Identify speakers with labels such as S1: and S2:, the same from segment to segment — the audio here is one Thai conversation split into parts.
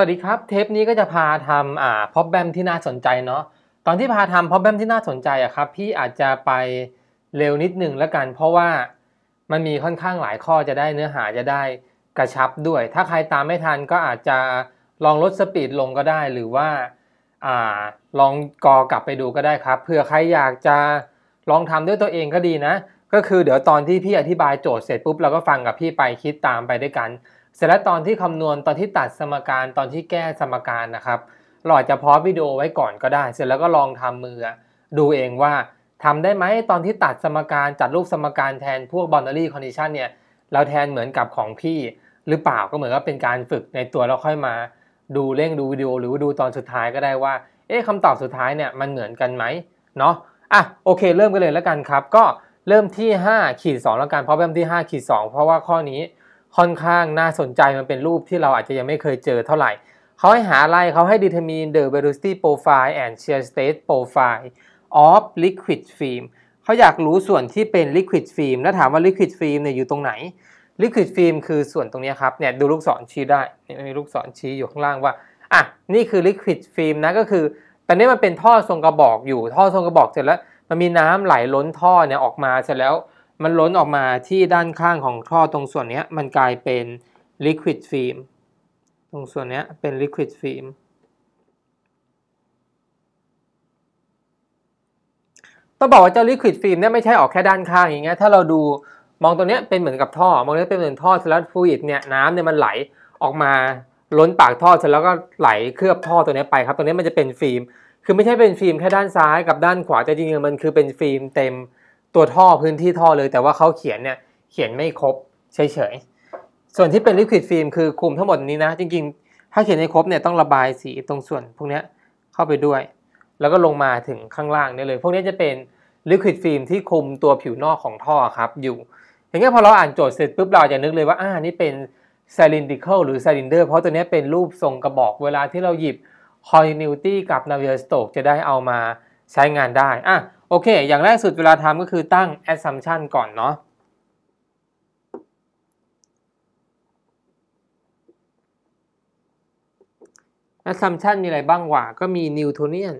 S1: วัสดีครับเทปนี้ก็จะพาทำอ่าพ็อบแบมที่น่าสนใจเนาะตอนที่พาทำพ็อบแบมที่น่าสนใจอะครับพี่อาจจะไปเร็วนิดหนึ่งแล้วกันเพราะว่ามันมีค่อนข้างหลายข้อจะได้เนื้อหาจะได้กระชับด้วย ถ้าใครตามไม่ทันก็อาจจะลองลดสปีดลงก็ได้หรือว่าอ่าลองกอกลับไปดูก็ได้ครับเผื่อใครอยากจะลองทำด้วยตัวเองก็ดีนะ ก็คือเดี๋ยวตอนที่พี่อธิบายโจทย์เสร็จปุ๊บเราก็ฟังกับพี่ไปคิดตามไปด้วยกันเสร็จแล้วตอนที่คำนวณตอนที่ตัดสมการตอนที่แก้สมการนะครับเราอาจจะพอวิดีโอไว้ก่อนก็ได้เสร็จแล้วก็ลองทำมือ ดูเองว่าทำได้ไหมตอนที่ตัดสมการจัดรูปสมการแทนพวก boundary condition เนี่ยเราแทนเหมือนกับของพี่ หรือเปล่าก็เหมือนกับเป็นการฝึกในตัวเราค่อยมา ดูเร่งดูวิดีโอหรือดูตอนสุดท้ายก็ได้ว่า เอ๊ะคำตอบสุดท้ายเนี่ยมันเหมือนกันไหมเนาะอ่ะโอเคเริ่มกันเลยแล้วกันครับ ก็เริ่มที่5ขีด2แล้วกันเพราะเริ่มที่5ขีด2เพราะว่าข้อนี้ค่อนข้างน่าสนใจมันเป็นรูปที่เราอาจจะยังไม่เคยเจอเท่าไหร่ เขาให้หาอะไรเขาให้ determine the velocity profile and shear stress profile of liquid film เขาอยากรู้ส่วนที่เป็น liquid film แล้วถามว่า liquid film เนี่ยอยู่ตรงไหน liquid film คือส่วนตรงนี้ครับเนี่ยดูลูกศรชี้ได้ มีลูกศรชี้อยู่ข้างล่างว่า อ่ะ นี่คือ liquid film นะก็คือ ตอนนี้มันเป็นท่อทรงกระบอกอยู่ท่อทรงกระบอกเสร็จแล้ว มันมีน้ำไหลล้นท่อเนี่ยออกมาเสร็จแล้วมันล้นออกมาที่ด้านข้างของท่อ ตรงส่วนนี้มันกลายเป็นลิควิดฟิล์มตรงส่วนนี้เป็นลิควิดฟิล์มต้องบอกว่าเจ้าลิควิดฟิล์มเนี่ยไม่ใช่ออกแค่ด้านข้างอย่างเงี้ยถ้าเราดูมองตรงนี้เป็นเหมือนกับท่อมองนี้เป็นเหมือนท่อสลัดฟูอิดเนี่ยน้ำเนี่ยมันไหลออกมาล้นปากท่อเสร็จแล้วก็ไหลเคลือบท่อตัวนี้ไปครับตัวนี้มันจะเป็นฟิล์มคือไม่ใช่เป็นฟิล์มแค่ด้านซ้ายกับด้านขวาแต่จริงๆมันคือเป็นฟิล์มเต็มตัวท่อพื้นที่ท่อเลยแต่ว่าเขาเขียนเนี่ย เขียนไม่ครบเฉยๆส่วนที่เป็นลิควิดฟิล์มคือคลุมทั้งหมดนี้นะ จริงๆ ถ้าเขียนให้ครบเนี่ยต้องระบายสีตรงส่วน พวกนี้เข้าไปด้วย แล้วก็ลงมาถึงข้างล่างนี่เลย พวกนี้จะเป็นลิควิดฟิล์มที่คลุมตัวผิวนอกของท่อครับ อยู่อย่างเงี้ยพอเราอ่านโจทย์เสร็จปุ๊บ เราจะนึกเลยว่าอ่านี่เป็นซ y l ินดิเคิลหรือซลินเดอร์เพราะตัวนี้เป็นรูปทรงกระบอกเวลาที่เราหยิบคอยนิวตี้กับนา v i อ r s t r o k จะได้เอามาใช้งานได้อ่ะโอเค อย่างแรกสุดเวลาทำก็คือตั้ง assumption ก่อนเนาะแอสซัมชันมีอะไรบ้างวะ ก็มีนิวโทเนียน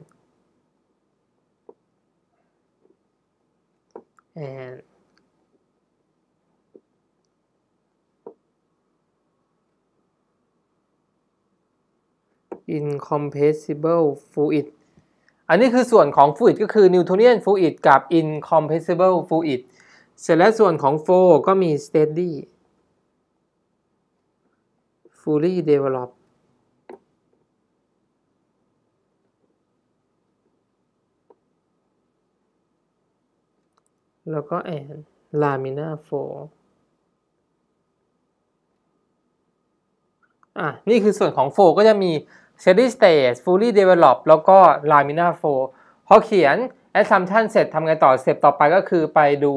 S1: and incompressible fluid อันนี้คือส่วนของฟลูอิดก็คือนิวโทเนียนฟลูอิดกับอินคอมเพสซิเบิลฟู u i d เสร็จแล้วส่วนของโฟก็มีสเตดดี้ฟูลี่เดเวลอป แล้วก็แอน ลามิน่าโฟอ่ะ นี่คือส่วนของโฟก็จะมี steady state fully develop แล้วก็ laminar flow พอเขียน assumption เสร็จทำไงต่อเสร็จต่อไปก็คือไปดู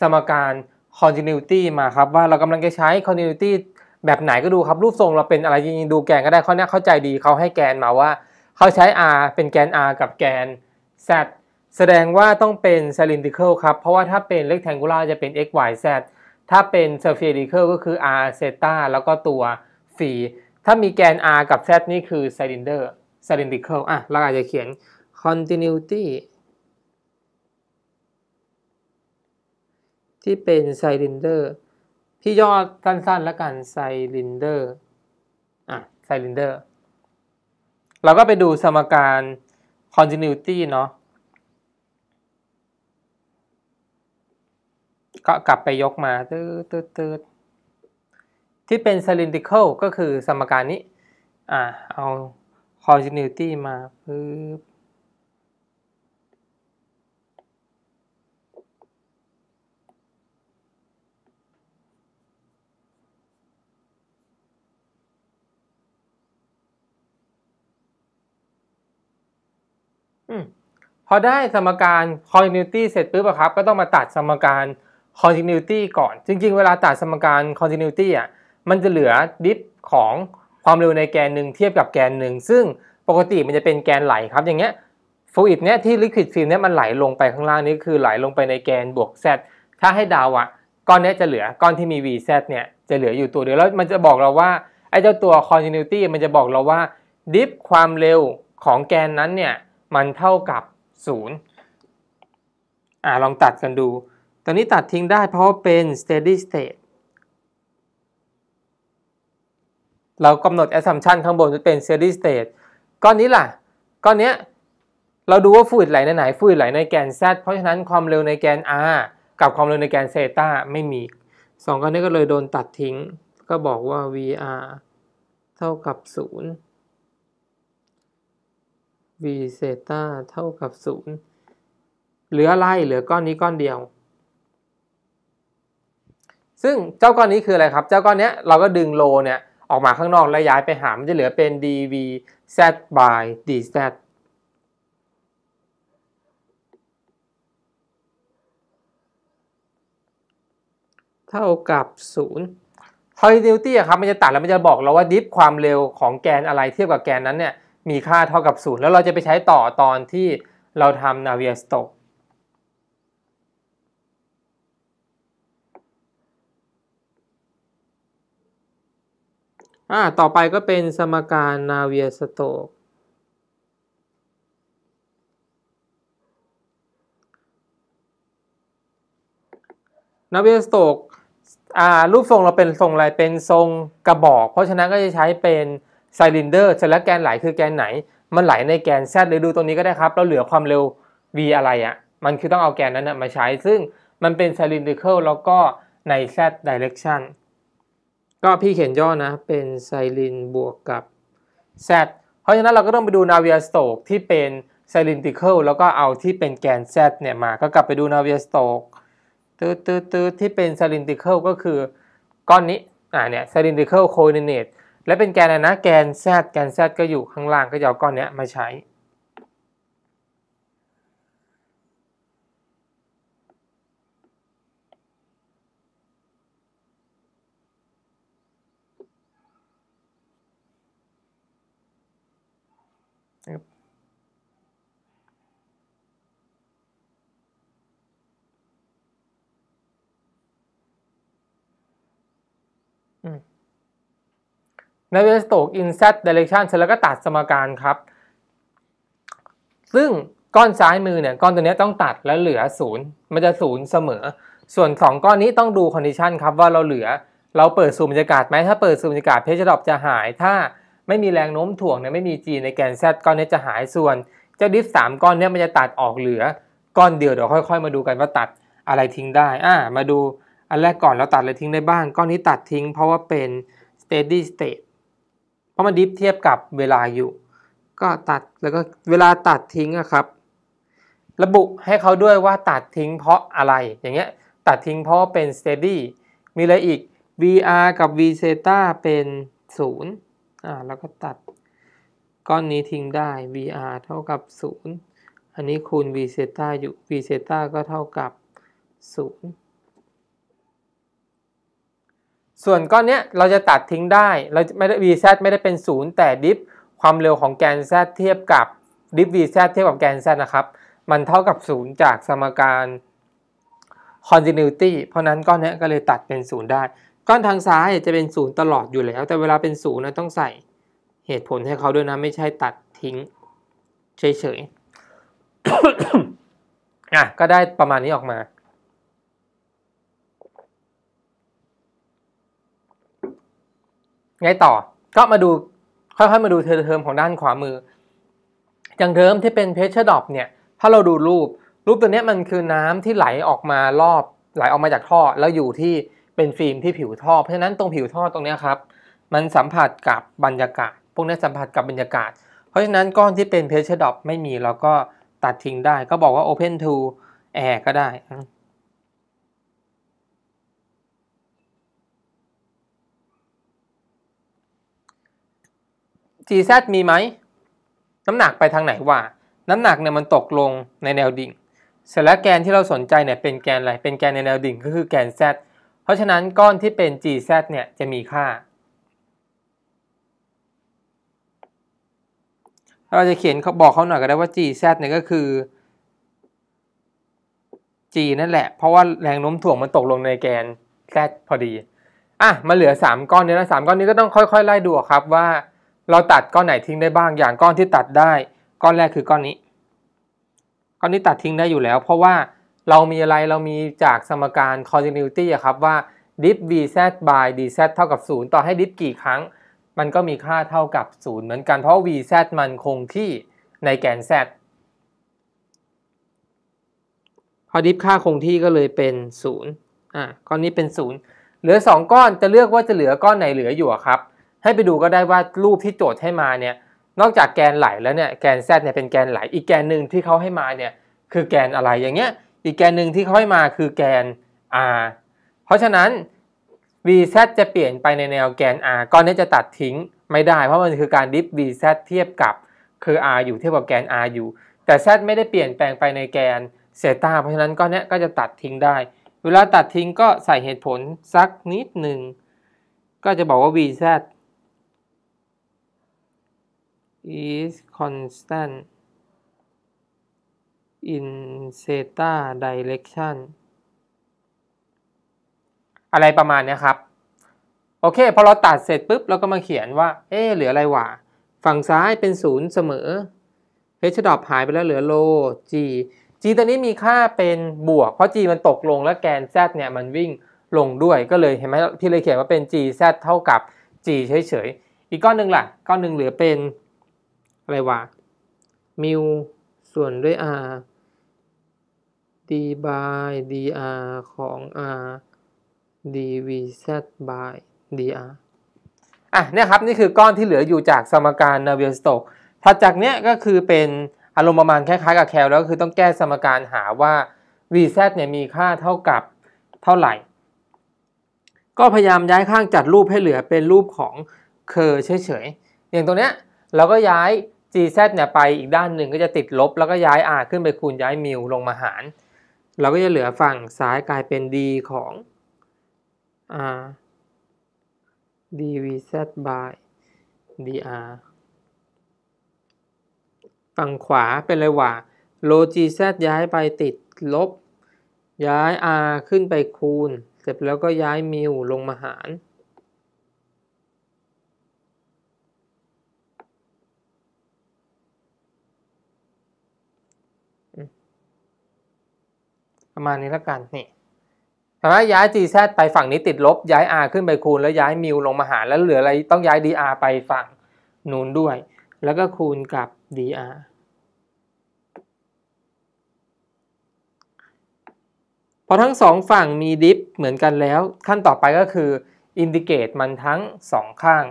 S1: สมการ continuity มาครับ ว่าเรากำลังจะใช้ continuity แบบไหนก็ดูครับรูปทรงเราเป็นอะไรจริงๆ ดูแกนก็ได้เขาเนี้ยเข้าใจดีเขาให้แกนมาว่าเขาใช้ r เป็นแกน r กับแกน z แสดงว่าต้องเป็น cylindrical ครับ เพราะว่าถ้าเป็น rectangular จะเป็น x y z ถ้าเป็น spherical ก็คือ r เซต้าแล้วก็ตัว phi ถ้ามีแกน r กับ z นี่คือ cylinder cylindrical อ่ะเราอาจจะเขียน continuity ที่เป็นไซลินเดอร์พี่ย่อสั้นๆแล้วกันไซลินเดอร์อ่ะไซลินเดอร์เราก็ไปดูสมการ continuity เนาะก็กลับไปยกมาตืดตืดที่เป็น cylindrical ก็คือสมการนี้ อ่า เอา continuity มาปึ๊บพอได้สมการ continuity เสร็จปุ๊บครับ ก็ต้องมาตัดสมการ continuity ก่อน จริงๆ เวลาตัดสมการ continuity อ่ะมันจะเหลือดิฟของความเร็วในแกนหนึ่งเทียบกับแกนหนึ่งซึ่งปกติมันจะเป็นแกนไหลครับ อย่างเงี้ยฟลูอิดเนี้ยที่ลิควิดฟิล์มเนี้ยมันไหลลงไปข้างล่างนี้คือไหลลงไปในแกนบวกแดถ้าให้ดาวอะก้อนเนี้ยจะเหลือก้อนที่มี vz เนี่ย จะเหลืออยู่ตัวเดียวแล้วมันจะบอกเราว่า ไอ้เจ้าตัว continuity มันจะบอกเราว่าดิฟความเร็วของแกนนั้นเนี่ยมันเท่ากับ0อ่าลองตัดกันดูตอนนี้ตัดทิ้งได้เพราะเป็น steady state เรากำหนด assumption ข้างบนจะเป็น steady state ก้อนนี้ล่ะก้อนเนี้ยเราดูว่าฟูดไหลในไหนฟูดไหลในแกน z เพราะฉะนั้นความเร็วในแกน r กับความเร็วในแกนเซตาไม่มีสองก้อนนี้ก็เลยโดนตัดทิ้ง ก็บอกว่า vr เท่ากับ 0 v เซตาเท่ากับ 0 เหลืออะไรเหลือก้อนนี้ก้อนเดียว ซึ่งเจ้าก้อนนี้คืออะไรครับเจ้าก้อนนี้เราก็ดึงโลเนี่ยออกมาข้างนอกแล้วย้ายไปหา มันจะเหลือเป็น dv z by dz เท่ากับ0 c อยดิวตี้อะครับ มันจะตัดแล้วมันจะบอกเราว่าดิฟความเร็วของแกนอะไรเทียบกับแกนนั้นเนี่ย มีค่าเท่ากับ 0 แล้วเราจะไปใช้ต่อตอนที่เราทำนาเวียสโตกอ่าต่อไปก็เป็นสมการนาเวียสโตก นาเวียสโตกอ่ารูปทรงเราเป็นทรงอะไรเป็นทรงกระบอก เพราะฉะนั้นก็จะใช้เป็นไซลินเดอร์จะแล้วแกนไหลคือแกนไหน มันไหลในแกนแซดหรือดูตรงนี้ก็ได้ครับเราเหลือความเร็ว v อะไรอะ่ะ มันคือต้องเอาแกนนั้นนะมาใช้ซึ่งมันเป็นไซลินเดอร์ลแล้วก็ในแซดดิเรกชันก็พี่เขียนย่อนะ เป็นไซลินบวกกับ z เพราะฉะนั้นเราก็ต้องไปดูนาเวียสโตกที่เป็นไซลินติเคิลแล้วก็เอาที่เป็นแกน z เนี่ย มาก็กลับไปดูนาเวียสโตกตืดตืดตืดที่เป็นไซลินติเคิลก็คือก้อนนี้ อ่าเนี่ยไซลินติเคิลโคเนเนตและเป็นแกนนะแกน z แกน z ก็อยู่ข้างล่างก็เอาก้อนเนี้ยมาใช้ในเวสโตกอินเซตเดเรคชันเสร็จแล้วก็ตัดสมการครับ ซึ่งก้อนซ้ายมือเนี่ยก้อนตัวนี้ต้องตัดแล้วเหลือ 0 มันจะ 0 เสมอ ส่วน 2 ก้อนนี้ต้องดูคอนดิชันครับว่าเราเหลือเราเปิดสูมบรรยากาศไหม ถ้าเปิดสูมบรรยากาศเพชรดอบจะหาย ถ้าไม่มีแรงโน้มถ่วงเนี่ยไม่มี G ในแกน Z ก้อนนี้จะหายส่วนเจ้าดิฟสามก้อนนี้มันจะตัดออกเหลือก้อนเดียวเดี๋ยวค่อยๆมาดูกันว่าตัดอะไรทิ้งได้อ่ามาดูอันแรกก่อนเราตัดอะไรทิ้งได้บ้างก้อนนี้ตัดทิ้งเพราะว่าเป็น steady state ราะมันดิฟเทียบกับเวลาอยู่ ก็ตัดแล้วก็เวลาตัดทิ้งะครับ ระบุให้เขาด้วยว่าตัดทิ้งเพราะอะไรอย่างเงี้ยตัดทิ้งเพราะเป็น steady มีอะไรอีก vr กับ v z เป็น0อ่าแล้วก็ตัดก้อนนี้ทิ้งได้ vr เท่ากับ 0 อันนี้คูณ v z อยู่ v z ก็เท่ากับ 0ส่วนก้อนเนี้ยเราจะตัดทิ้งได้ เราไม่ได้ vz ไม่ได้เป็น0แต่ดิฟ ความเร็วของแกน z เทียบกับดิฟ vz เทียบกับแกน z นะครับ มันเท่ากับ0จากสมการ continuity เพราะนั้นก้อนนี้ก็เลยตัดเป็น0ได้ ก้อนทางซ้ายจะเป็น0ตลอดอยู่แล้ว แต่เวลาเป็น0นะต้องใส่ เหตุผลให้เขาด้วยนะ ไม่ใช่ตัดทิ้งเฉยๆอ่ะก็ได้ประมาณนี้ออกมาไงต่อก็มาดูค่อยๆมาดูเทอมของด้านขวามือ อย่างเทอมที่เป็นเพชรดอปเนี่ย ถ้าเราดูรูป รูปตัวนี้มันคือน้ำที่ไหลออกมารอบ ไหลออกมาจากท่อแล้วอยู่ที่เป็นฟิล์มที่ผิวท่อ เพราะฉะนั้นตรงผิวท่อตรงนี้ครับมันสัมผัสกับบรรยากาศ พวกนี้สัมผัสกับบรรยากาศ เพราะฉะนั้น ก้อนที่เป็นเพชรดอปไม่มีเราก็ตัดทิ้งได้ ก็บอกว่า Open to Air ก็ได้ GZ มีไหม น้ำหนักไปทางไหนวะน้ำหนักเนี่ยมันตกลงในแนวดิ่งเสร็จแล้วแกนที่เราสนใจเนี่ยเป็นแกนอะไร เป็นแกนในแนวดิ่งก็คือแกน Z เพราะฉะนั้นก้อนที่เป็น GZ เนี่ยจะมีค่าเราจะเขียนเขาบอกเขาหน่อยก็ได้ว่า GZ เนี่ยก็คือ G นั่นแหละ เพราะว่าแรงโน้มถ่วงมันตกลงในแกน Z พอดี อ่ะมาเหลือ 3 ก้อนนี้้ะสก้อนนี้ก็ต้องค่อย ๆ ไล่ดูครับว่าเราตัดก้อนไหนทิ้งได้บ้าง อย่างก้อนที่ตัดได้ ก้อนแรกคือก้อนนี้ ก้อนนี้ตัดทิ้งได้อยู่แล้ว เพราะว่าเรามีอะไร เรามีจากสมการ continuity ครับว่า d i p vz by dz เท่ากับ0ต่อให้ดิฟกี่ครั้ง มันก็มีค่าเท่ากับ0เหมือนกัน เพราะ vz มันคงที่ในแกน z พอดิฟค่าคงที่ก็เลยเป็น0อ่ะก้อนนี้เป็น0เหลือ 2 ก้อนจะเลือกว่าจะเหลือก้อนไหนเหลืออยู่ครับให้ไปดูก็ได้ว่ารูปที่โจทย์ให้มาเนี่ยนอกจากแกนไหลแล้วเนี่ยแกนแซดเนี่ยเป็นแกนไหล อีกแกนหนึ่งที่เขาให้มาเนี่ยคือแกนอะไรอย่างเงี้ยอีกแกนหนึ่งที่เขาให้มาคือแกน r เพราะฉะนั้น vz จะเปลี่ยนไปในแนวแกน r ก้อนนี้จะตัดทิ้งไม่ได้ เพราะมันคือการดิฟ vz เทียบกับคือ r อยู่เทียบกับแกน r อยู่ แต่ z ไม่ได้เปลี่ยนแปลงไปในแกนเซตาเพราะฉะนั้นก้อนนี้ก็จะตัดทิ้งได้ เวลาตัดทิ้งก็ใส่เหตุผลสักนิดหนึ่งก็จะบอกว่า vz is constant in theta direction อะไรประมาณนี้ครับ โอเคพอเราตัดเสร็จปุ๊บเราก็มาเขียนว่า เอ๊เหลืออะไรวะ ฝั่งซ้ายเป็นศูนย์เสมอ h ดอปหายไปแล้วเหลือโล g g ตัวนี้มีค่าเป็นบวก เพราะ g มันตกลงแล้วแกน z เนี่ยมันวิ่งลงด้วย ก็เลยเห็นไหมพี่เลยเขียนว่าเป็น g z เท่ากับ g เฉย ๆ อีกก้อนหนึ่งล่ะ ก้อนหนึ่งเหลือเป็นอะไรวะมิวส่วนด้วย r d by dr ของ r dvz by dr อ่ะเนี่ยครับนี่คือก้อนที่เหลืออยู่จากสมการนาวิลสโตกถัดจากเนี้ยก็คือเป็นอารมณ์ประมาณคล้ายๆ กับแคลแล้วก็คือต้องแก้สมการหาว่า vz เนี่ยมีค่าเท่ากับเท่าไหร่ ก็พยายามย้ายข้างจัดรูปให้เหลือเป็นรูปของเคอร์เฉยๆ อย่างตรงเนี้ยเราก็ย้าย GZ เนี่ย ไปอีกด้านหนึ่งก็จะติดลบ แล้วก็ย้าย R ขึ้นไปคูณย้ายมิลลงมาหาร เราก็จะเหลือฝั่งซ้ายกลายเป็น D ของ R dvz by dr ฝั่งขวาเป็นเลยว่าโล gz ย้ายไปติดลบ ย้าย r ขึ้นไปคูณ เสร็จแล้วก็ย้ายมิวลงมาหารประมาณนี้ละกันนี่แต่ว่าย้าย gz ไปฝั่งนี้ติดลบ ย้าย r ขึ้นไปคูณ แล้วย้ายมิวลงมาหารแล้วเหลืออะไรต้องย้าย dr ไปฝั่งนูนด้วย แล้วก็คูณกับ dr พอทั้งสองฝั่งมีดิฟเหมือนกันแล้วขั้นต่อไปก็คืออินดิเกตมันทั้งสองข้าง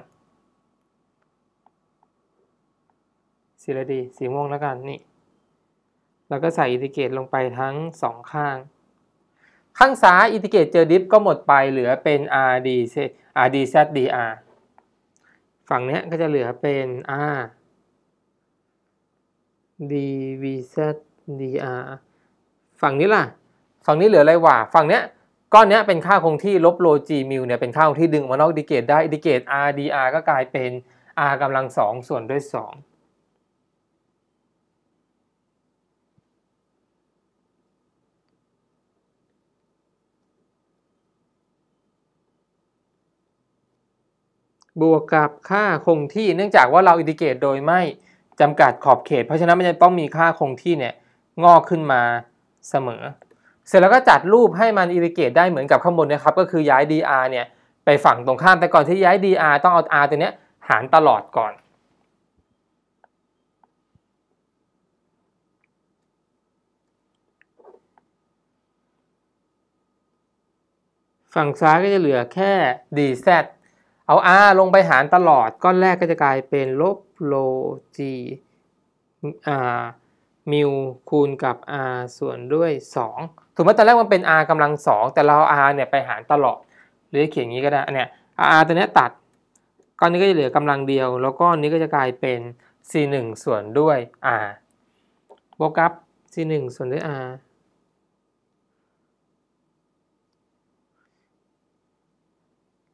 S1: สีอะไรดีสีม่วงแล้วกันนี่แล้วก็ใส่อินทิเกตลงไปทั้ง 2 ข้าง ข้างซ้ายอินทิเกตเจอดิฟก็หมดไปเหลือเป็น rd rdzdr ฝั่งนี้ก็จะเหลือเป็น r dvzdr ฝั่งนี้ล่ะ ฝั่งนี้เหลืออะไรวะฝั่งเนี้ยก้อนนี้เป็นค่าคงที่ลบโลจีมิวเนี่ยเป็นค่าคงที่ดึงมานอกอิทิเกตได้อิทิเกต r dr ก็กลายเป็น r กำลังสองส่วนด้วย2บวกกับค่าคงที่เนื่องจากว่าเราอินทิเกรตโดยไม่จำกัดขอบเขต เพราะฉะนั้นมันจะต้องมีค่าคงที่เนี่ยงอกขึ้นมาเสมอ เสร็จแล้วก็จัดรูปให้มันอินทิเกรตได้เหมือนกับข้างบนนะครับก็คือย้าย dr เนี่ย ไปฝั่งตรงข้าม แต่ก่อนที่ย้าย dr ต้องเอา r ตัวเนี้ย หารตลอดก่อน ฝั่งซ้ายก็จะเหลือแค่ dz เอา r ลงไปหารตลอด ก้อนแรกก็จะกลายเป็นลบโล g r มิวคูณกับ r ส่วนด้วย2ถูกไหมตอนแรกมันเป็น r กำลัง2แต่เราเอา r เนี่ยไปหารตลอดหรือเขียนอย่างนี้ก็ได้ เนี่ย r ตัวนี้ตัดก้อนนี้ก็จะเหลือกำลังเดียว แล้วก้อนนี้ก็จะกลายเป็น c 1ส่วนด้วย r บวกกับ c 1 ส่วนด้วย r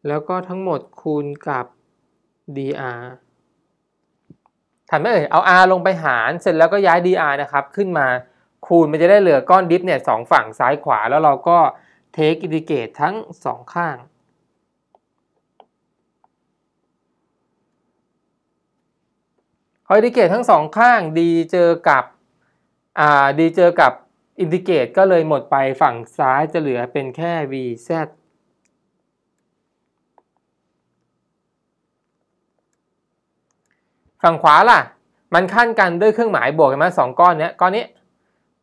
S1: แล้วก็ทั้งหมดคูณกับ dr ถัไม่เอ่ยเอา r ลงไปหารเสร็จแล้วก็ย้าย dr นะครับ ขึ้นมาคูณมันจะได้เหลือก้อนดิฟเนี่ยสองฝั่งซ้ายขวา แล้วเราก็เทคอินดิเกตทั้งสองข้างเอยดิเกตทั้งสองข้าง d เจอกับ อ่าเจอกับอินดิเกตก็เลยหมดไปฝั่งซ้ายจะเหลือเป็นแค่ vz ฝั่งขวาล่ะ มันขั้นกันด้วยเครื่องหมายบวกกันมาสองก้อนเนี้ย ก้อนนี้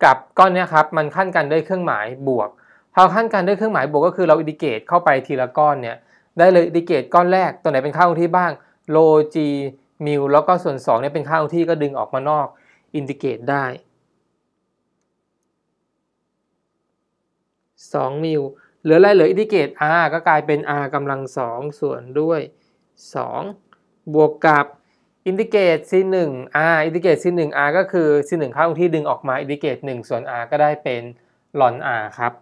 S1: กับก้อนนี้ครับ มันขั้นกันด้วยเครื่องหมายบวก พอขั้นกันด้วยเครื่องหมายบวกก็คือเราอินดิเกตเข้าไปทีละก้อนเนี้ยได้เลยอินดิเกตก้อนแรกตัวไหนเป็นค่าคงที่บ้างโลจีมิวแล้วก็ส่วน 2เนี่ยเป็นค่าคงที่ก็ดึงออกมานอกอินดิเกตได้2มิวเหลืออะไรเหลืออินดิเกต r ก็กลายเป็น r กำลัง2ส่วนด้วย 2 บวกกับอินทิเกต C1 R อินทิเกต C1 R ก็คือ C1 ค่าคงที่ดึงออกมาอินทิเกต1ส่วน R ก็ได้เป็นลอน R ครับ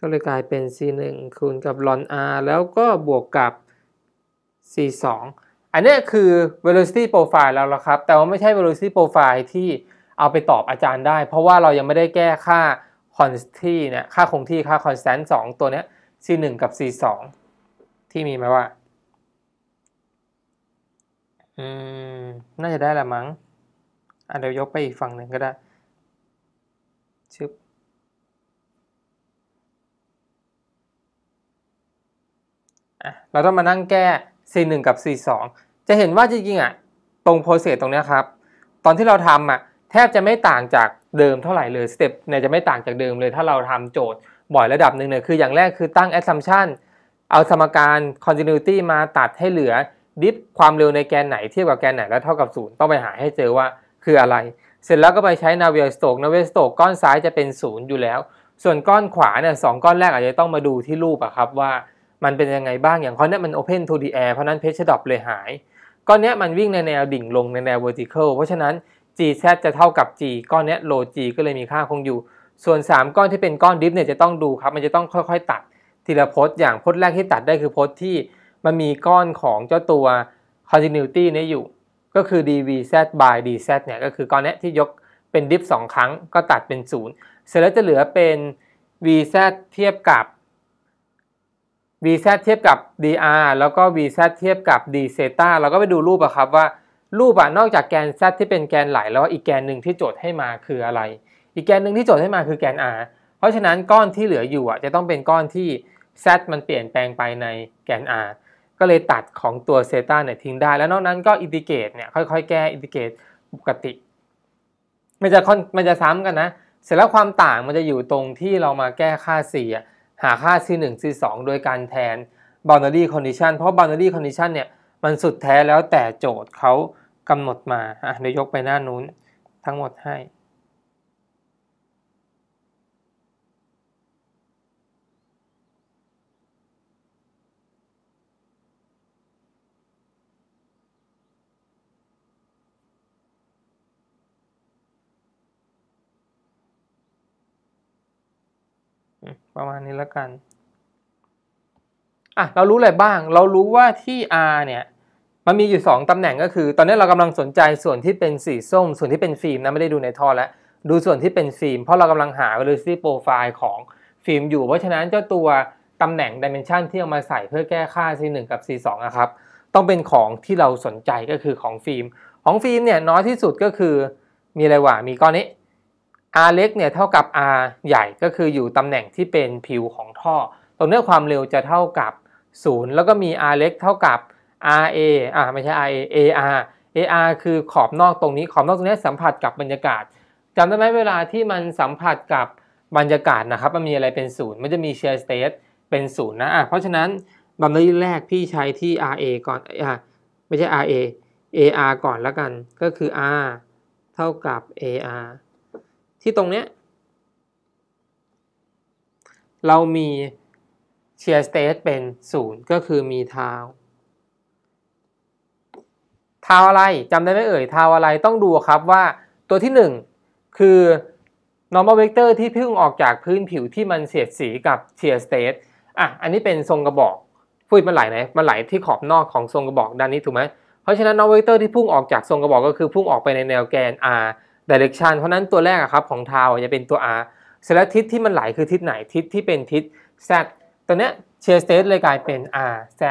S1: ก็เลยกลายเป็น C1 คูณกับลอน R แล้วก็บวกกับ C2 อันนี้คือ velocity profile แล้วละครับ แต่ว่าไม่ใช่ velocity profile ที่เอาไปตอบอาจารย์ได้ เพราะว่าเรายังไม่ได้แก้ค่า constant เนี่ยค่าคงที่ค่า constant 2 ตัวเนี้ย C1 กับ C2 ที่มีไหมว่าอืมน่าจะได้ละมั้งอ่ะเดี๋ยวยกไปอีกฝั่งหนึ่งก็ได้ชึบอ่ะเราต้องมานั่งแก้ C1 กับ C2 จะเห็นว่าจริงๆอ่ะ ตรงโปรเซสตรงนี้ครับ ตอนที่เราทำอ่ะแทบจะไม่ต่างจากเดิมเท่าไหร่เลยสเต็ปเนี่ยจะไม่ต่างจากเดิมเลย ถ้าเราทำโจทย์บ่อยระดับหนึ่งเนี่ย คืออย่างแรกคือตั้ง assumption เอาสมการ continuity มาตัดให้เหลือดิฟความเร็วในแกนไหนเทียบกับแกนไหนแล้วเท่ากับศูนย์ต้องไปหาให้เจอว่าคืออะไร เสร็จแล้วก็ไปใช้นาเวลสโตกนาเวลสโตกก้อนซ้ายจะเป็นศูนย์อยู่แล้ว ส่วนก้อนขวาเนี่ยสองก้อนแรกอาจจะต้องมาดูที่รูปอะครับว่ามันเป็นยังไงบ้างอย่างข้อนี้มัน Open to the air เพราะนั้นเพชรดอปเลยหาย ก้อนนี้มันวิ่งในแนวดิ่งลงในแนว vertical เพราะฉะนั้น g z จะเท่ากับ g ก้อนนี้ low g ก็เลยมีค่าคงอยู่ ส่วน 3 ก้อนที่เป็นก้อนดิฟเนี่ยจะต้องดูครับมันจะต้องค่อย ๆ ตัด ทีละพจน์อย่างพจน์แรกที่ตัดได้คือพจน์ที่มันมีก้อนของเจ้าตัว continuity นี้อยู่ ก็คือ dvz by dz เนี่ย ก็คือก้อนนี้ที่ยกเป็นดิฟสองครั้งก็ตัดเป็น0เสร็จแล้วจะเหลือเป็น vz เทียบกับ vz เทียบกับ dr แล้วก็ vz เทียบกับ dz เราก็ไปดูรูปอะครับว่ารูปอะนอกจากแกน z ที่เป็นแกนไหล แล้วอีกแกนหนึ่งที่โจทย์ให้มาคืออะไร อีกแกนหนึ่งที่โจทย์ให้มาคือแกน r เพราะฉะนั้นก้อนที่เหลืออยู่อะจะต้องเป็นก้อนที่ z มันเปลี่ยนแปลงไปในแกน r ก็เลยตัดของตัวเซต้าเนี่ยทิ้งได้ แล้วนอกนั้นก็อินทิเกตเนี่ยค่อยๆแก้อินทิเกตปกติมันจะคอนมันจะซ้ำกันนะ เสร็จแล้วความต่างมันจะอยู่ตรงที่เรามาแก้ค่า 4 หาค่า c 1 c 2โดยการแทน boundary condition เพราะ boundary condition เนี่ยมันสุดแท้แล้วแต่โจทย์เขากำหนดมาอ่ะเดี๋ยวยกไปหน้านู้นทั้งหมดให้ประมาณนี้ละกัน อ่ะเรารู้อะไรบ้างเรารู้ว่าที่ R เนี่ยมันมีอยู่ 2 ตำแหน่งก็คือตอนนี้เรากำลังสนใจส่วนที่เป็นสีส้มส่วนที่เป็นฟิล์มนะไม่ได้ดูในท่อแล้ว ดูส่วนที่เป็นฟิล์ม เพราะเรากำลังหา velocity profile ของฟิล์มอยู่ เพราะฉะนั้นเจ้าตัวตำแหน่ง dimension ที่เอามาใส่เพื่อแก้ค่า c1 กับ c2 นะครับ ต้องเป็นของที่เราสนใจก็คือของฟิล์มของฟิล์มเนี่ยน้อยที่สุดก็คือมีอะไรวะมีก้อนนี้ R เล็กเนี่ย เท่ากับ R ใหญ่ก็คืออยู่ตำแหน่งที่เป็นผิวของท่อ ตรงนี้ความเร็วจะเท่ากับ 0 แล้วก็มี R เล็กเท่ากับ RA อ่าไม่ใช่ RA AR AR คือขอบนอกตรงนี้ ขอบนอกตรงนี้สัมผัสกับบรรยากาศ จำได้ไหมเวลาที่มันสัมผัสกับบรรยากาศนะครับ มันมีอะไรเป็นศูนย์มันจะมีเชียร์สเต s เป็นศูนย์นะ อ่ะเพราะฉะนั้นบำดับีแรกพี่ใช้ที่ RA ก่อน อ่าไม่ใช่ RA AR ก่อนละกัน ก็คือ R เท่ากับ AR ที่ตรงเนี้ยเรามีเชียร์สเตทเป็น 0 ก็คือมีเท้าเท้าอะไรจำได้ไหมเอ่ยเท้าอะไรต้องดูครับว่าตัวที่ 1 คือ normal vector ที่เพิ่งออกจากพื้นผิวที่มันเสียดสีกับเชียร์สเตทอ่ะอันนี้เป็นทรงกระบอกฟุยมันไหลไหนมันไหลที่ขอบนอกของทรงกระบอกด้านนี้ ถูกไหมเพราะฉะนั้น normal vector ที่พุ่งออกจากทรงกระบอกก็คือพุ่งออกไปในแนวแกน r ดิเรกชันเพราะนั้นตัวแรกครับของทาวจะเป็นตัว r เสร็จแล้วทิศที่มันไหลคือทิศไหน ทิศที่เป็นทิศ z ตัวเนี้ยเชียร์สเตทเลยกลายเป็น r z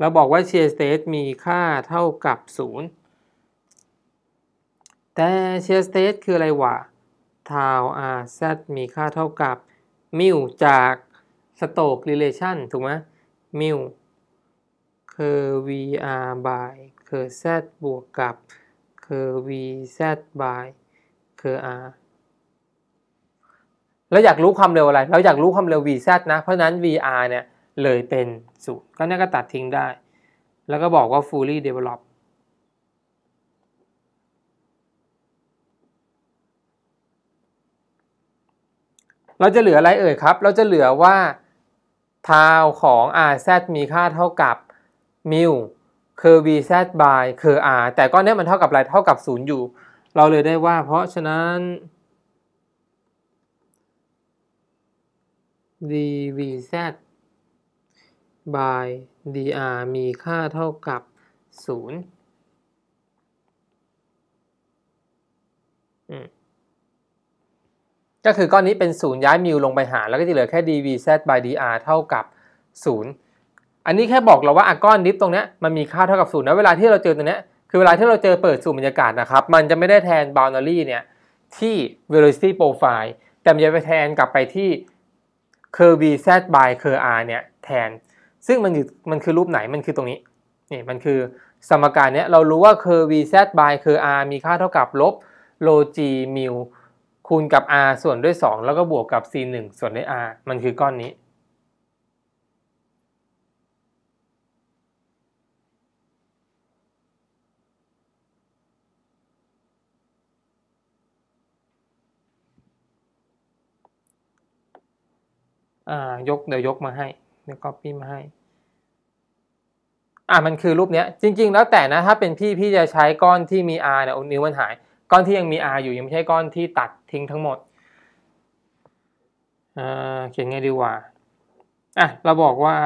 S1: เราบอกว่าเชียร์สเตทมีค่าเท่ากับ 0 แต่เชียร์สเตทคืออะไรวะ ทาว r z มีค่าเท่ากับมิวจากสโตกรีเลชันถูกไหมมิวอร์ vr บ y ายเคอร์ z บวกกับเคอร์ vz บ y ายเคอร์ r แล้วอยากรู้ความเร็วอะไร เราอยากรู้ความเร็ว vz นะ เพราะนั้น vr เนี่ย เลยเป็นสูตรก็เนี่ยก็ตัดทิ้งได้ แล้วก็บอกว่า fully develop เราจะเหลืออะไรเอ่ยครับ เราจะเหลือว่าทาวของ rz มีค่าเท่ากับมิลเคอร์วีแซดบายเคอร์อาแต่ก้อนนี้มันเท่ากับอะไรเท่ากับศูนย์อยู่ เราเลยได้ว่าเพราะฉะนั้น dvz by dr มีค่าเท่ากับ0ก็คือก้อนนี้เป็น0ย้ายมิลลงไปหาแล้วก็จะเหลือแค่ dvz by dr เท่ากับ0อันนี้แค่บอกเราว่าอาก้อนดิฟตรงนี้มันมีค่าเท่ากับศูนย์นะเวลาที่เราเจอตรงนี้คือเวลาที่เราเจอเปิดสู่บรรยากาศนะครับ มันจะไม่ได้แทนบาวนารีเนี่ย ที่ velocity profile แต่มันจะไปแทนกลับไปที่ curve z by curve r เนี่ย แทน ซึ่งมันอยู่มันคือรูปไหน มันคือตรงนี้นี่มันคือสมการเนี้ยเรารู้ว่า curve z by curve r มีค่าเท่ากับลบ log g mu คูณกับ r ส่วนด้วย2แล้วก็บวกกับ c 1ส่วนด้วย r มันคือก้อนนี้า ยก เดี๋ยวยกมาให้เดี๋ยว็ปี้มาให้ อ่า มันคือรูปเนี้ย จริง ๆ แล้วแต่นะ ถ้าเป็นพี่ พี่จะใช้ก้อนที่มี R เนี่ยนิ้วมันหาย ก้อนที่ยังมี R อยู่ ยังไม่ใช่ก้อนที่ตัดทิ้งทั้งหมดเขียนไงดีว่า อ่ะ เราบอกว่า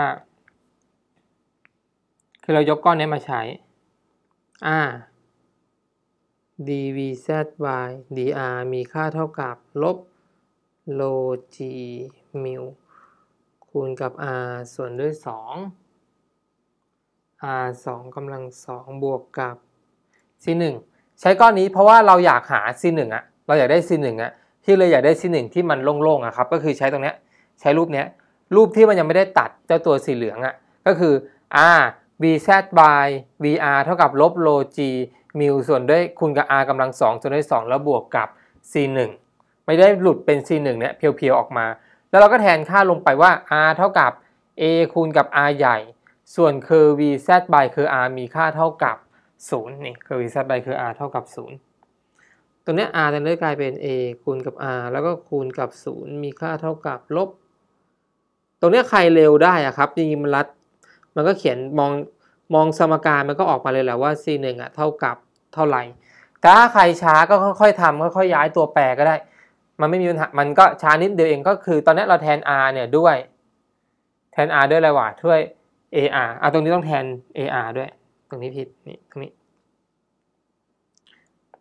S1: คือเรายกก้อนนี้มาใช้ อ่า dv z by dr มีค่าเท่ากับ ลบโลจีมิวคูณกับ r ส่วนด้วย 2 r 2กำลัง 2 บวกกับ c 1ใช้ก้อนนี้เพราะว่าเราอยากหา c 1อะเราอยากได้ c 1อะที่เลยอยากได้ c 1ที่มันโล่ง ๆอะครับ ก็คือใช้ตรงเนี้ยใช้รูปเนี้ยรูปที่มันยังไม่ได้ตัดเจ้าตัวสีเหลืองอะก็คือ r vz by vr เท่ากับ ลบ l o g มิวส่วนด้วยคูณกับ r กำลัง 2 ส่วนด้วย2แล้วบวกกับ c 1ไม่ได้หลุดเป็น c 1เนี่ยเพียวๆออกมาแล้วเราก็แทนค่าลงไปว่า r เท่ากับ a คูณกับ r ใหญ่ ส่วน c u r v z by เคอ r มีค่าเท่ากับ 0 นี่ c u r v z by เคอ r เท่ากับ 0 ตัวนี้ r จะเลยกลายเป็น a คูณกับ r แล้วก็คูณกับ 0 มีค่าเท่ากับ ลบ ตรงนี้ใครเร็วได้อะครับ จริงๆมันรัด มันก็เขียนมอง มองสมการมันก็ออกมาเลยแหละว่า c 1อ่ะเท่ากับเท่าไหร่ แต่ถ้าใครช้าก็ค่อยๆทำค่อยๆย้ายตัวแปรก็ได้มันไม่มีปัญหา มันก็ช้านิดเดียวเองก็คือตอนนี้เราแทน r เนี่ยด้วยแทน r ด้วยอะไรวะด้วย ar อ่ะตรงนี้ต้องแทน ar ด้วยตรงนี้ผิดนี่ตรงนี้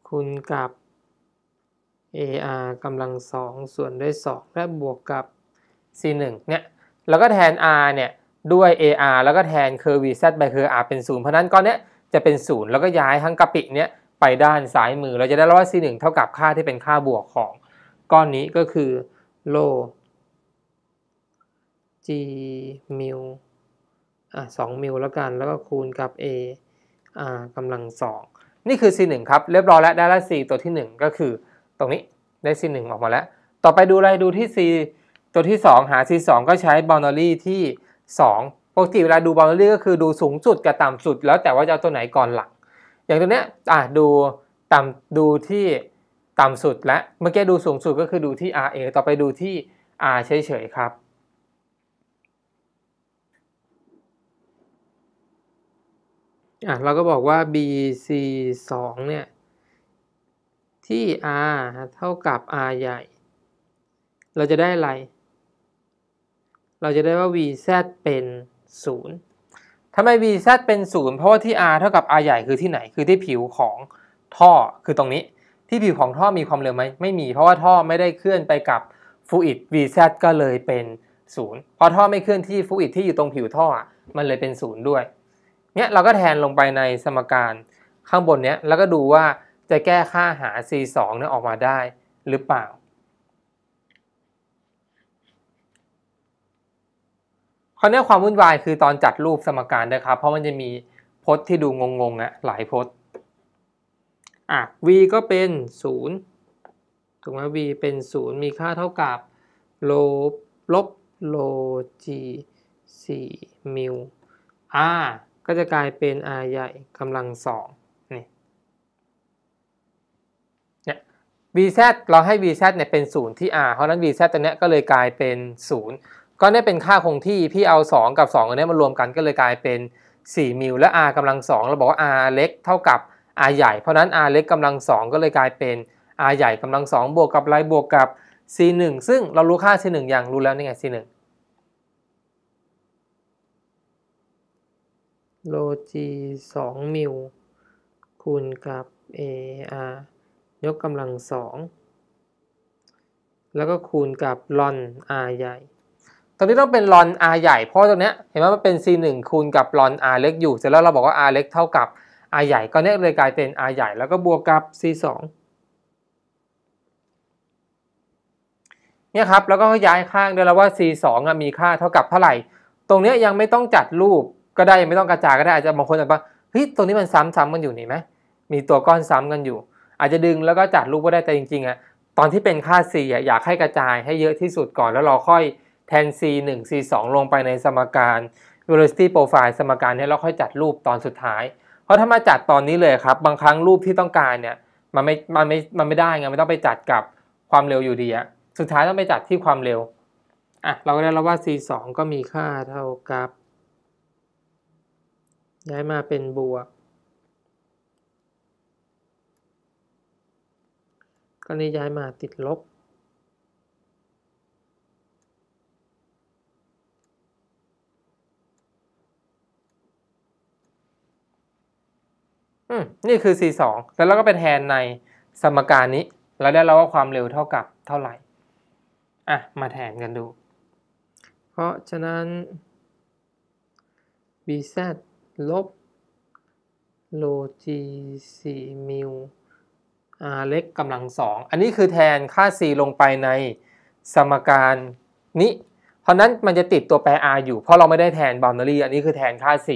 S1: คูณกับ ar กำลังสองส่วนด้วยสองและบวกกับ c 1เนี่ยแล้วก็แทน r เนี่ยด้วย ar แล้วก็แทน curve z by curve r เป็น0เพราะนั้นก้อนเนี้ยจะเป็น0แล้วก็ย้ายทั้งกระปิเนี้ยไปด้านซ้ายมือ เราจะได้รับว่า c 1เท่ากับค่าที่เป็นค่าบวกของก้อนนี้ก็คือโล g มิลอ่ะสองมิลแล้วกัน แล้วก็คูณกับ a อ่ากำลังสองนี่คือ c งครับเรียบร้อยแล้วได้แล้ว c ตัวที่หนึ่งก็คือตรงนี้ได้ c งออกมาแล้ว ต่อไปดูอะไรดูที่ c ตัวที่สองหา c งก็ใช้ b อน n d a ี y ที่สองปกติเวลาดู b อน n d a ี y ก็คือดูสูงสุดกับต่ำสุด แล้วแต่ว่าจะเอาตัวไหนก่อนหลักอย่างตัวเนี้ยอ่ะดูต่ำดูที่ต่ำสุดและเมื่อกี้ดูสูงสุดก็คือดูที่ RA ต่อไปดูที่ R เฉยๆ ครับ อ่ะ เราก็บอกว่า BC 2เนี่ยที่ R เท่ากับ R ใหญ่ เราจะได้อะไร เราจะได้ว่า VZ เป็น 0ทำไม VZ เป็น 0 เพราะว่าที่ R เท่ากับ R ใหญ่คือที่ไหน คือที่ผิวของท่อ คือตรงนี้ที่ผิวของท่อมีความเร็วไหมไม่มีเพราะว่าท่อไม่ได้เคลื่อนไปกับฟูอิด VZ ก็เลยเป็นศูนย์พอท่อไม่เคลื่อนที่ฟูอิดที่อยู่ตรงผิวท่อมันเลยเป็นศูนย์ด้วยเนี่ยเราก็แทนลงไปในสมการข้างบนเนี้ยแล้วก็ดูว่าจะแก้ค่าหา c 2เนี่ยออกมาได้หรือเปล่าคราวนี้ความวุ่นวายคือตอนจัดรูปสมการนะครับ เพราะมันจะมีพจน์ที่ดูงงๆอะหลายพจน์อ่ะ v ก็เป็น0ถูกไหม v เป็น0มีค่าเท่ากับโลบลบโล g 4มิล r ก็จะกลายเป็น r ใหญ่กำลังสองนี่เนี่ย vz เราให้ vz เนี่ยเป็น 0 ที่ r เพราะนั้น vz ตัวเนี้ยก็เลยกลายเป็น 0 ก็เนี่ยเป็นค่าคงที่ พี่เอา 2 กับ 2 อันนี้มารวมกันก็เลยกลายเป็น4มิลและ r กำลังสองเราบอกว่า r เล็กเท่ากับ R ใหญ่ เพราะนั้น R เล็กกำลัง 2 ก็เลยกลายเป็น R ใหญ่กำลัง 2 บวกกับไรบวกกับ C 1ซึ่งเรารู้ค่า C 1อย่างรู้แล้วนี่ไง C 1โลจีสองมิลคูณกับ AR ยกกำลังสองแล้วก็คูณกับลอน R ใหญ่ ตอนนี้ต้องเป็นลอน R ใหญ่เพราะตรงเนี้ยเห็นว่ามันเป็น C1 คูณกับลอน R เล็กอยู่ เสร็จแล้วเราบอกว่า R เล็กเท่ากับ r ใหญ่ก็เนี่ยเลยกลายเป็น r ใหญ่แล้วก็บวกกับ c 2เนี่ยครับแล้วก็ย้ายข้างด้วยแล้วว่า c 2มีค่าเท่ากับเท่าไหร่ ตรงเนี้ยยังไม่ต้องจัดรูปก็ได้ยังไม่ต้องกระจายก็ได้อาจจะบางคนอาจจะเฮ้ยตรงนี้มันซ้ำๆกันอยู่นี่ไหมมีตัวก้อนซ้ำกันอยู่ อาจจะดึงแล้วก็จัดรูปก็ได้แต่จริงๆอะตอนที่เป็นค่า c อยากให้กระจายให้เยอะที่สุดก่อนแล้วเราค่อยแทน c 1 c 2ลงไปในสมการ velocity profile สมการนี้เราค่อยจัดรูปตอนสุดท้ายเพราะถ้ามาจัดตอนนี้เลยครับ บางครั้งรูปที่ต้องการเนี่ย มันไม่มันไม่มันไม่ได้ไงไม่ต้องไปจัดกับความเร็วอยู่ดีอะสุดท้ายต้องไปจัดที่ความเร็วอ่ะเราก็ได้แล้วว่า c 2ก็มีค่าเท่ากับ ย้ายมาเป็นบวกก็นี้ย้ายมาติดลบอืม นี่คือ c 2แล้วเราก็ไปแทนในสมการนี้เราได้แล้วว่าความเร็วเท่ากับเท่าไหร่ อ่ะ มาแทนกันดู เพราะฉะนั้น bz ลบโลจีสี่มิวอาเล็กกำลังสองอันนี้คือแทนค่า c ลงไปในสมการนี้ เพราะนั้นมันจะติดตัวแปร r อยู่ เพราะเราไม่ได้แทน boundary อันนี้คือแทนค่า c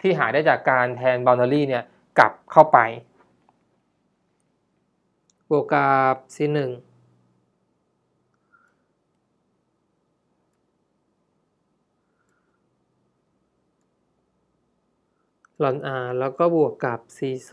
S1: ที่หาได้จากการแทน boundary เนี่ยกลับ เข้าไป บวกกับ c1 ลอน r แล้วก็บวกกับ c2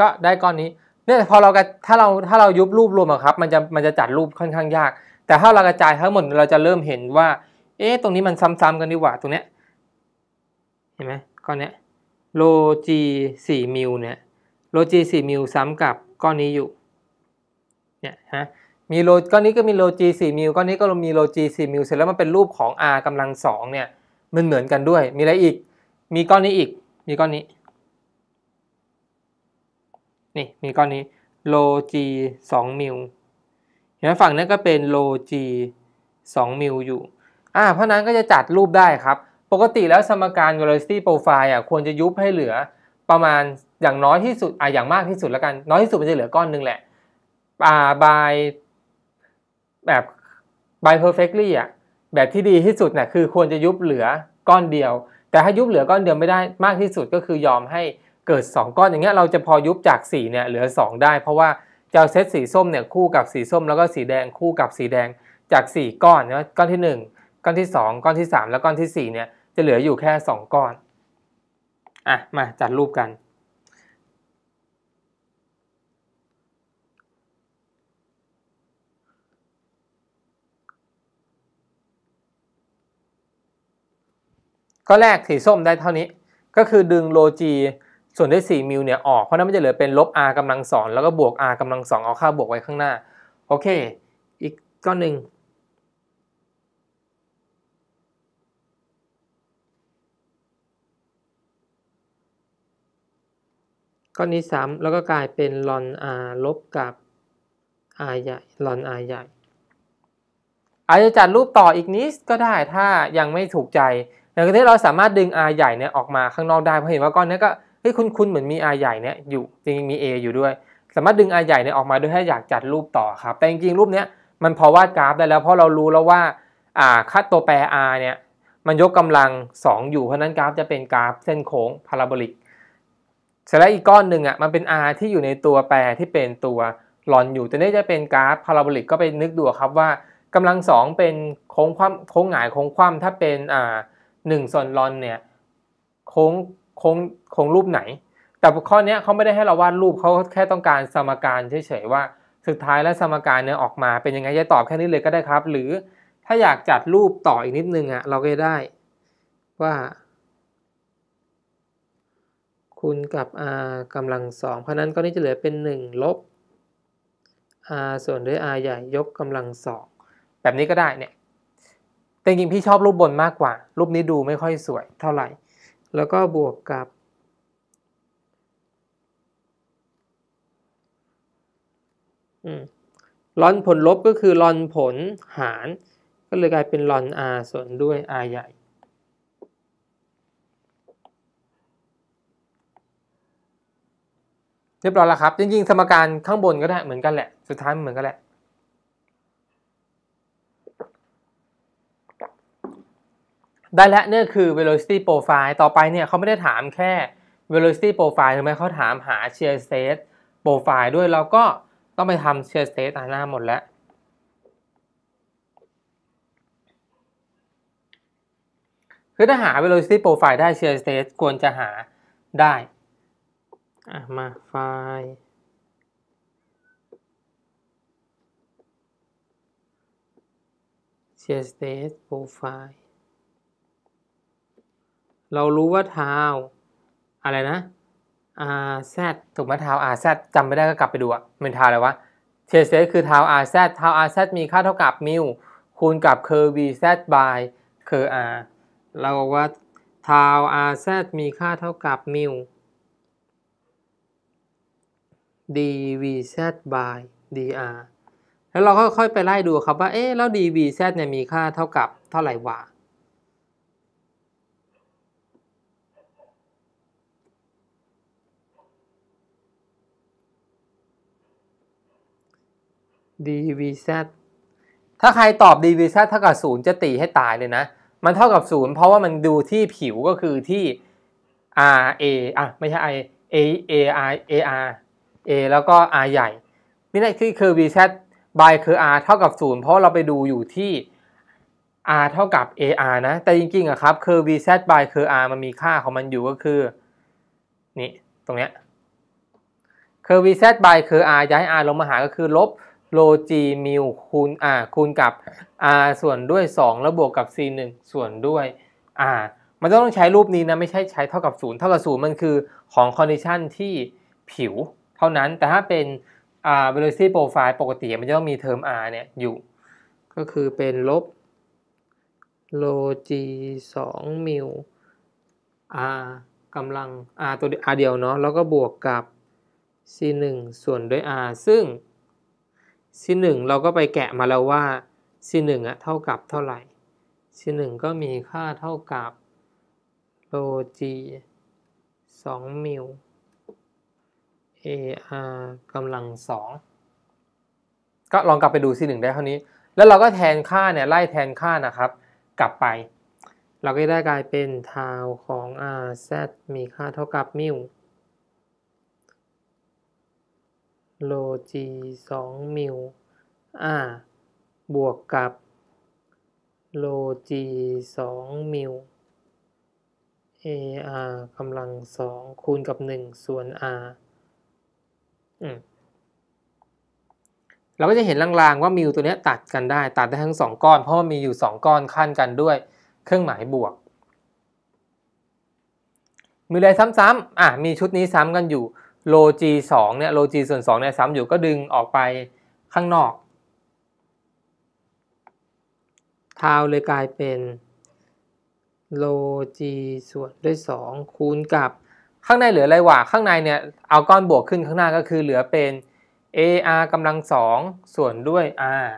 S1: ก็ได้ก้อนนี้เนี่ยพอเราถ้าเราถ้าเรายุบรูปรวมครับมันจะมันจะจัดรูปค่อนข้างยาก แต่ถ้าเรากระจายทั้งหมดเราจะเริ่มเห็นว่าเอ๊ะตรงนี้มันซ้ำๆกันดีกว่าตรงเนี้ยเห็นไหมก้อนเนี้ยโลจีสี่มิลเนี่ยโลจีสี่มิลซ้ำกับก้อนนี้อยู่เนี่ยฮะมีโลก้อนนี้ก็มีโลจีสี่มิลก้อนนี้ก็มีโลจีสี่มิลเสร็จแล้วมันเป็นรูปของ r กำลังสองเนี่ยมันเหมือนกันด้วย มีอะไรอีกมีก้อนนี้อีก มีก้อนนี้นี่มีก้อนนี้โลจีสองมิลเห็นไหมฝั่งนี้ก็เป็นโลจีสองมิลอยู่อ่าเพราะนั้นก็จะจัดรูปได้ครับ ปกติแล้วสมการ velocity profile อ่ะควรจะยุบให้เหลือ ประมาณอย่างน้อยที่สุด อ่าอย่างมากที่สุดแล้วกัน น้อยที่สุดมันจะเหลือก้อนนึงแหละ อ่า by แบบ by perfectly อ่ะ แบบที่ดีที่สุดเนะ่ยคือควรจะยุบเหลือก้อนเดียว แต่ถ้ายุบเหลือก้อนเดียวไม่ได้มากที่สุดก็คือยอมให้เกิด2ก้อนอย่างเงี้ยเราจะพอยุบจาก4เนี่ยเหลือ 2 ได้ เพราะว่าจะเาเซตสีส้มเนี่ยคู่กับสีส้มแล้วก็สีแดงคู่กับสีแดงจาก4ก้อนนะก้อนที่1ก้อนที่2ก้อนที่ 3 แล้วก้อนที่4เนี่ย จะเหลืออยู่แค่ 2ก้อนอ่ะมาจัดรูปกัน ก็แรกสีส้มได้เท่านี้ก็คือดึงโลจีส่วนด้วย4มิลเนี่ยออก เพราะนั้นมันจะเหลือเป็นลบ r กำลังสองแล้วก็บวก r กำลังสองเอาค่าบวกไว้ข้างหน้า โอเค อีกก้อนหนึ่งก้อนนี้ซ้ำแล้วก็กลายเป็นลอน r ลบกับ r ใหญ่ลอน r ใหญ่อาจจะจัดรูปต่ออีกนิดก็ได้ถ้ายังไม่ถูกใจในกรณีเราสามารถดึง r ใหญ่เนี่ยออกมาข้างนอกได้เพราะเห็นว่าก้อนนี้ก็ฮ้ยคุณคุณเหมือนมี r ใหญ่เนี่ยอยู่จริงๆมี A อยู่ด้วย สามารถดึง r ใหญ่เนี่ยออกมาด้วยถ้าอยากจัดรูปต่อครับแต่จริงๆรูปเนี้ยมันพอวาดกราฟได้แล้วเพราะเรารู้แล้วว่าอ่าค่าตัวแปร R เนี่ยมันยกกำลัง 2 อยู่เพราะนั้นกราฟจะเป็นกราฟเส้นโค้งพาราโบลิกเสร็จแล้วอีกก้อนหนึ่งอ่ะมันเป็น R ที่อยู่ในตัวแปรที่เป็นตัวหลอนอยู่ แต่นี่จะเป็นกราฟพาราโบลิกก็ไปนึกดูครับว่ากำลังสองเป็นโค้งคว่ำโค้งหงายโค้งคว่ำถ้าเป็นอ่าหนึ่งส่วนลอนเนี่ยโค้งคงคงรูปไหน แต่ข้อนี้เขาไม่ได้ให้เราวาดรูปเขาแค่ต้องการสมการเฉยๆว่าสุดท้ายแล้วสมการเนี่ยออกมาเป็นยังไงจะตอบแค่นี้เลยก็ได้ครับ หรือถ้าอยากจัดรูปต่ออีกนิดนึงอะเราก็ได้ ว่าคุณกับ r กำลังสองเพราะนั้นก็นี่จะเหลือเป็น1ลบ r ส่วนด้วย r ใหญ่ยกกำลังสองแบบนี้ก็ได้เนี่ยแต่จริงพี่ชอบรูปบนมากกว่า รูปนี้ดูไม่ค่อยสวย เท่าไหร่แล้วก็บวกกับลอนผลลบก็คือลอนผลหาร ก็เลยกลายเป็นลอน r ส่วนด้วย r ใหญ่ เรียบร้อยแล้วครับ จริงๆสมการข้างบนก็ได้เหมือนกันแหละสุดท้ายเหมือนกันแหละได้แล้วนี่คือ velocity profile ต่อไปเนี่ยเขาไม่ได้ถามแค่ velocity profile ทำไมเขาถามหา shear stress profile ด้วยเราก็ต้องไปทำ shear stress หน้าหมดแล้วคือถ้าหา velocity profile ได้ shear stress ควรจะหาได้มา ไฟล์เช a r s t สเต s โปรไฟล e เรารู้ว่าทาวอะไรนะ R Z ถูกไหมทาว R Z จำไม่ได้ก็กลับไปดูอะเป็นทาวอะไรวะเชสเซคือทาว R Z ทาว R Z มีค่าเท่ากับมิวคูณกับเคอร์ีซดบายเคอร์าเราบอกว่าทาว R Z มีค่าเท่ากับมิว dvz by dr แล้วเราค่อยๆไปไล่ดูครับว่าเอ๊ะแล้ว dvz เนี่ยมีค่าเท่ากับเท่าไหร่วะ dvz ถ้าใครตอบ dvz เท่ากับศูนย์จะตีให้ตายเลยนะ มันเท่ากับศูนย์เพราะว่ามันดูที่ผิวก็คือที่ r a อ่ะไม่ใช่ i a a i a r a แล้วก็ r ใหญ่ นี่แหละคือคือ vz by คือ r เท่ากับศูนย์เพราะเราไปดูอยู่ที่ r เท่ากับ ar นะ แต่จริงๆอะครับคือ vz by คือ r มันมีค่าของมันอยู่ก็คือ นี่ ตรงเนี้ยคือ vz by คือ r ย้าย r ลงมาหาก็คือลบโลจีมิวคูณอ่า คูณกับ r ส่วนด้วย 2 แล้วบวกกับ c 1 ส่วนด้วย r มันต้องใช้รูปนี้นะ ไม่ใช่ใช้เท่ากับ 0 เท่ากับ 0 มันคือของคอนดิชันที่ผิว เท่านั้น แต่ถ้าเป็น อ่า velocity profile ปกติมันจะต้องมีเทอม r เนี่ย อยู่ ก็คือเป็นลบโลจี2มิว r กำลัง r ตัว r เดียวเนาะ แล้วก็บวกกับ c 1 ส่วนด้วย r ซึ่ง c 1หนึ่งเราก็ไปแกะมาแล้วว่า c 1หนึ่งอะเท่ากับเท่าไหร่ c 1หนึ่งก็มีค่าเท่ากับโลจีสองมิล AR กำลังสองก็ลองกลับไปดู c 1หนึ่งได้เท่านี้ แล้วเราก็แทนค่าเนี่ยไล่แทนค่านะครับกลับไป เราก็ได้กลายเป็นทาวของ r z มีค่าเท่ากับมิลโลจีสองมิวอาบวกกับโลจีสองมิว AR กำลังสองคูณกับหนึ่งส่วน R าร์เราก็จะเห็นลางๆ ว่ามิวตัวนี้ตัดกันได้ ตัดได้ทั้งสองก้อน เพราะมีอยู่สองก้อนขั้นกันด้วย เครื่องหมายบวกมีอะไรซ้ำๆ อ่ะ มีชุดนี้ซ้ำกันอยู่โลจีสองเนี่ยโลจีส่วนสองเนี่ยซ้ำอยู่ก็ดึงออกไปข้างนอกทาวเลยกลายเป็นโลจีส่วนด้วยสองคูณกับ ข้างในเหลืออะไรวะ ข้างในเนี่ย เอาก้อนบวกขึ้นข้างหน้าก็คือเหลือเป็น AR กำลังสองส่วนด้วย R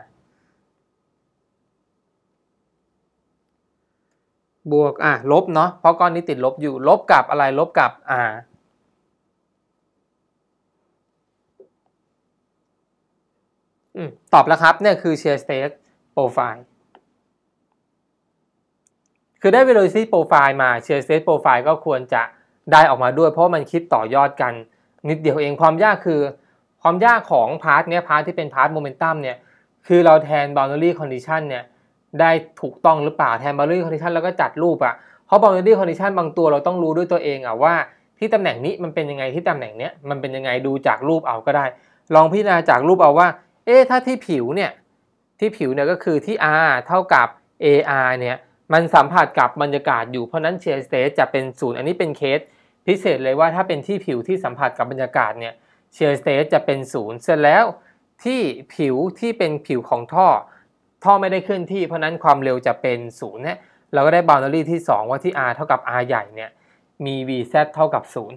S1: บวก อ่ะ ลบเนาะเพราะก้อนนี้ติดลบอยู่ลบกับอะไรลบกับ R ตอบแล้วครับเนี่ยคือ s h ี a r s t เ e s s profile คือได้ velocity profile มา s h ี a r s t เ e s s profile ก็ควรจะได้ออกมาด้วยเพราะมันคิดต่อยอดกัน นิดเดียวเองความยากคือความยากของพาร์ทเนี้ยพาร์ทที่เป็นพาร์ทโมเมนตัมเนี่ยคือเราแทน boundary condition เนี่ยได้ถูกต้องหรือเปล่าแทน boundary condition แล้วก็จัดรูปอะ่ะเพราะ boundary condition บางตัวเราต้องรู้ด้วยตัวเองอะ่ะว่า ที่ตำแหน่งนี้มันเป็นยังไงที่ตำแหน่งเนี้ยมันเป็นยังไงดูจากรูปเอาก็ได้ ลองพิจารณาจากรูปเอาว่าเอ๊ะถ้าที่ผิวเนี่ย ที่ผิวเนี่ยก็คือที่ R เท่ากับ AR เนี่ย มันสัมผัสกับบรรยากาศอยู่ เพราะนั้นเชียร์สเตจะเป็นศูนย์ อันนี้เป็นเคสพิเศษเลยว่าถ้าเป็นที่ผิวที่สัมผัสกับบรรยากาศเนี่ยเชียร์สเตจะเป็นศูนย์เสร็จแล้วที่ผิวที่เป็นผิวของท่อ ท่อไม่ได้เคลื่อนที่ เพราะนั้นความเร็วจะเป็นศูนย์เนี่ยเราก็ได้ b o u นารี่ที่ 2 ว่าที่ r เท่ากับ r ใหญ่เนี่ย มี vz เท่ากับ0